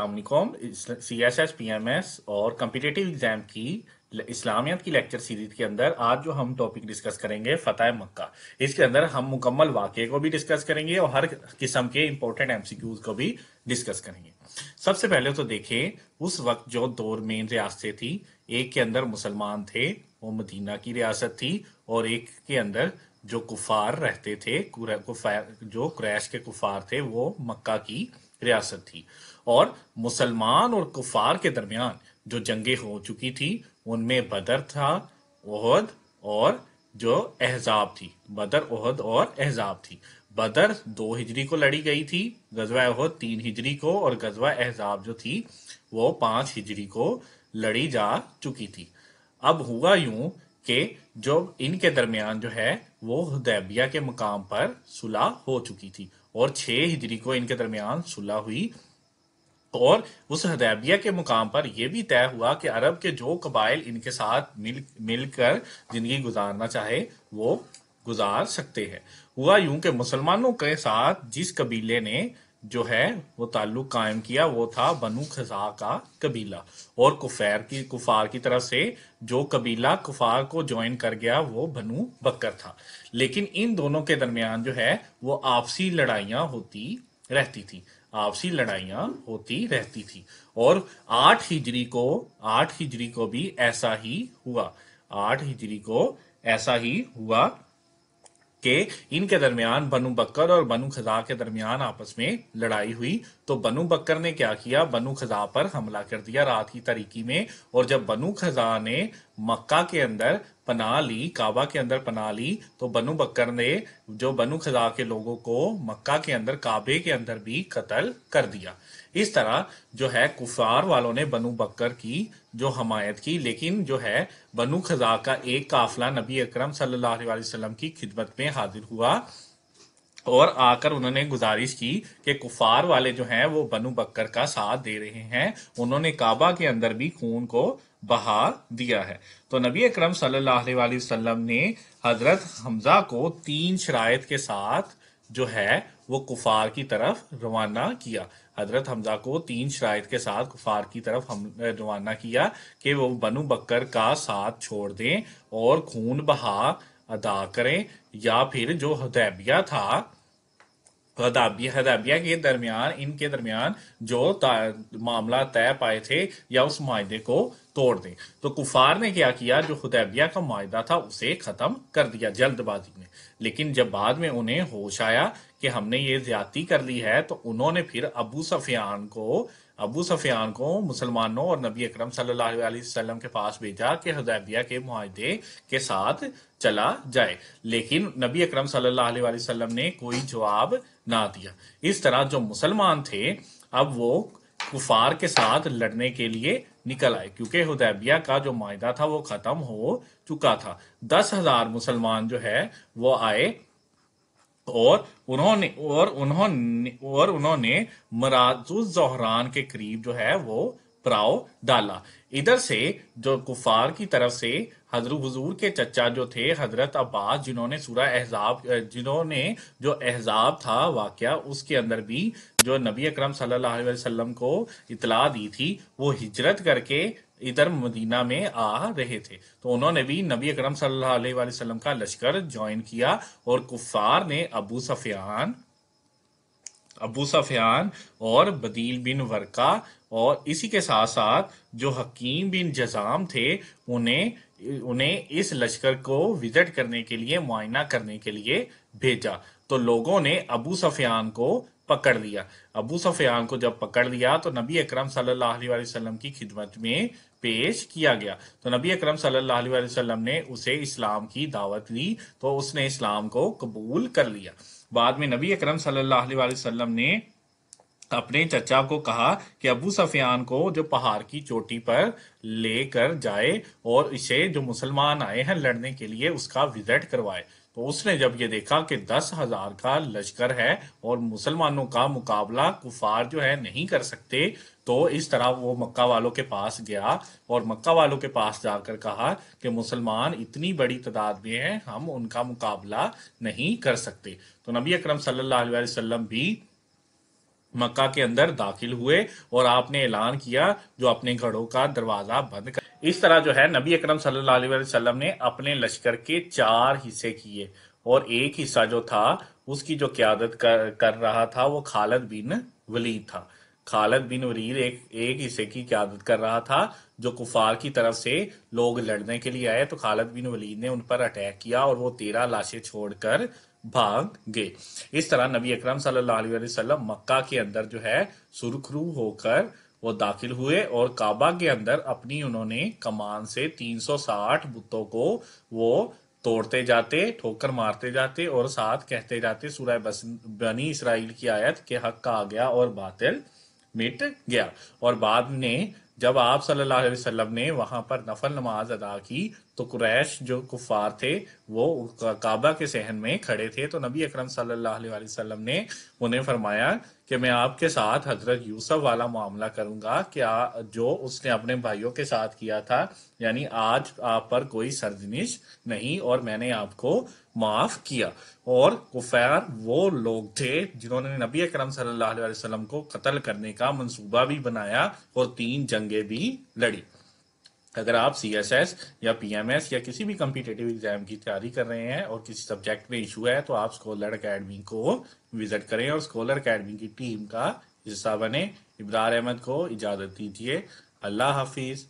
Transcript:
अल्लाम C S S P M S और competitive exam की इस्लामियत की लेक्चर सीरीज के अंदर आज जो हम टॉपिक डिस्कस करेंगे फ़तेह मक्का इसके अंदर हम मुकम्मल वाक्य को भी डिस्कस करेंगे और हर किस्म के इम्पोर्टेंट एमसीक्यूज को भी डिस्कस करेंगे सबसे पहले तो देखें उस वक्त जो दो मेन रियासतें थी एक के अंदर मुसलमान थे वो मदीना की रियासत थी और एक के अंदर जो कुफार रहते थे कुफार, जो क्रैश के कुफार थे वो मक्का की रियासत थी और मुसलमान और कुफार के दरमियान जो जंगें हो चुकी थी उनमें बदर था ओहद और जो एहजाब थी बदर ओहद और एहजाब थी बदर दो हिजरी को लड़ी गई थी गजवा ओहद तीन हिजरी को और गजवा एहजाब जो थी वो पांच हिजरी को लड़ी जा चुकी थी अब हुआ यूं कि जो इनके दरमियान जो है वो हदैबिया के मुकाम पर सुलह हो चुकी थी और छह हिजरी को इनके दरमियान सुलह हुई और उस हदैबिया के मुकाम पर यह भी तय हुआ कि अरब के जो कबाइल इनके साथ मिल मिलकर जिंदगी गुजारना चाहे वो गुजार सकते हैं हुआ यूं कि मुसलमानों के साथ जिस कबीले ने जो है वो ताल्लुक कायम किया वो था बनु खजा का कबीला और कुफैर की कुफार की तरफ से जो कबीला कुफार को ज्वाइन कर गया वो बनु बकर था लेकिन इन दोनों के दरमियान जो है वो आपसी लड़ाइयाँ होती रहती थी आपसी लड़ाइयाँ होती रहती थी और आठ हिजरी को आठ हिजरी को भी ऐसा ही हुआ आठ हिजरी को ऐसा ही हुआ के इनके दरमियान बनु बकर और बनु खजा के दरमियान आपस में लड़ाई हुई तो बनु बकर ने क्या किया बनु खजा पर हमला कर दिया रात की तरीकी में और जब बनु खजा ने मक्का के अंदर पना ली काबा के अंदर पना ली तो बनु बकर ने जो बनु खजा के लोगों को मक्का के अंदर काबे के अंदर भी कत्ल कर दिया इस तरह जो है कुफार वालों ने बनु बकर की जो हमायत की लेकिन जो है बनु खजा का एक काफिला नबी अकरम सल्लल्लाहु अलैहि वसल्लम की खिदमत में हाजिर हुआ और आकर उन्होंने गुजारिश की कि कुफार वाले जो हैं वो बनु बकर का साथ दे रहे हैं उन्होंने काबा के अंदर भी खून को बहा दिया है तो नबी अकरम सल्लल्लाहु अलैहि वसल्लम ने हजरत हमजा को तीन शरात के साथ जो है वो कुफार की तरफ रवाना किया हजरत हमजा को तीन शरात के साथ कुफार की तरफ हम रवाना किया कि वो बनु बकर का साथ छोड़ दें और खून बहा अदा करें या फिर जो हदैबिया था हदाबिया हदाबिया के दरमियान इनके दरमियान जो मामला तय पाए थे या उस माहे को तोड़ दें तो कुफार ने क्या किया जो हदैबिया का माहा था उसे ख़त्म कर दिया जल्दबाजी में लेकिन जब बाद में उन्हें होश आया कि हमने ये ज्यादा कर ली है तो उन्होंने फिर अबू सफियान को अबू सफियान को मुसलमानों और नबी अक्रम सल्लल्लाहु के पास भेजा कि हदैबिया के माहे के साथ चला जाए लेकिन नबी अक्रम सल्लल्लाहु ने कोई जवाब ना दिया इस तरह जो मुसलमान थे अब वो कुफार के साथ लड़ने के लिए निकल आए क्योंकि हदैबिया का जो माहा था वो खत्म हो चुका था दस हजार मुसलमान जो है वो आए और उन्होंने और उन्होंने और उन्होंने मराजू जोहरान के करीब जो है वो प्राव डाला इधर से जो कुफार की तरफ से हजरत हजूर के चचा जो थे हजरत अब्बास जिन्होंने सूरा एहजाब जिन्होंने जो एहजाब था वाक्य उसके अंदर भी जो नबी अकरम सल्लल्लाहु अलैहि वसल्लम को इतला दी थी वो हिजरत करके इधर मदीना में आ रहे थे तो उन्होंने भी नबी अकरम सल्लल्लाहु अलैहि वसल्लम का लश्कर ज्वाइन किया और कुफार ने अबू सफियान अबू सफियान और बदील बिन वर्का और इसी के साथ साथ जो हकीम बिन जजाम थे उन्हें उन्हें इस लश्कर को विजिट करने के लिए मुआयना करने के लिए भेजा तो लोगों ने अबू सफियान को पकड़ लिया अबू सफियान को जब पकड़ लिया तो नबी अकरम सल्लल्लाहु अलैहि वसल्लम की खिदमत में पेश किया गया तो नबी अकरम सल्लल्लाहु अलैहि वसल्लम ने उसे इस्लाम की दावत दी तो उसने इस्लाम को कबूल कर लिया बाद में नबी अकरम सल्लल्लाहु अलैहि वसल्लम ने अपने चचा को कहा कि अबू सफियान को जो पहाड़ की चोटी पर लेकर जाए और इसे जो मुसलमान आए हैं लड़ने के लिए उसका विजिट करवाए तो उसने जब ये देखा कि दस हजार का लश्कर है और मुसलमानों का मुकाबला कुफार जो है नहीं कर सकते तो इस तरह वो मक्का वालों के पास गया और मक्का वालों के पास जाकर कहा कि मुसलमान इतनी बड़ी तादाद में हैं हम उनका मुकाबला नहीं कर सकते तो नबी अकरम सल्लल्लाहु अलैहि वसल्लम भी मक्का के अंदर दाखिल हुए और आपने ऐलान किया जो अपने घरों का दरवाजा बंद कर इस तरह जो है नबी अकरम सल्लल्लाहु अलैहि वसल्लम ने अपने लश्कर के चार हिस्से किए और एक हिस्सा जो था उसकी जो क्यादत कर, कर रहा था वो खालद बिन वलीद था खालद बिन वरीद एक एक हिस्से की क्यादत कर रहा था जो कुफार की तरफ से लोग लड़ने के लिए आए तो खालद बिन वलीद ने उन पर अटैक किया और वो तेरह लाशें छोड़कर भाग गए इस तरह नबी अकरम सल्लल्लाहु अलैहि वसल्लम मक्का के अंदर जो है सुरखरू होकर वो दाखिल हुए और काबा के अंदर अपनी उन्होंने कमान से 360 बुतों को वो तोड़ते जाते ठोकर मारते जाते और साथ कहते जाते सूरह बनी इसराइल की आयत के हक का आ गया और बातिल मिट गया और बाद में जब आप सल्लल्लाहु अलैहि वसल्लम ने वहां पर नफल नमाज अदा की तो कुरैश जो कुफार थे वो काबा के सहन में खड़े थे तो नबी अकरम सल्लल्लाहु अलैहि वसल्लम ने उन्हें फरमाया कि मैं आपके साथ हजरत यूसुफ वाला मामला करूंगा क्या जो उसने अपने भाइयों के साथ किया था यानी आज आप पर कोई सर्जनिश नहीं और मैंने आपको माफ किया और कुफार वो लोग थे जिन्होंने नबी करम सल्लल्लाहु अलैहि वसल्लम को कत्ल करने का मंसूबा भी बनाया और तीन जंगे भी लड़ी अगर आप सी एस एस या पी एम एस या किसी भी कम्पिटेटिव एग्जाम की तैयारी कर रहे हैं और किसी सब्जेक्ट में इशू है तो आप स्कॉलर अकेडमी को विजिट करें और स्कॉलर अकेडमी की टीम का हिस्सा बने इब्रार अहमद को इजाज़त दीजिए अल्लाह हाफिज़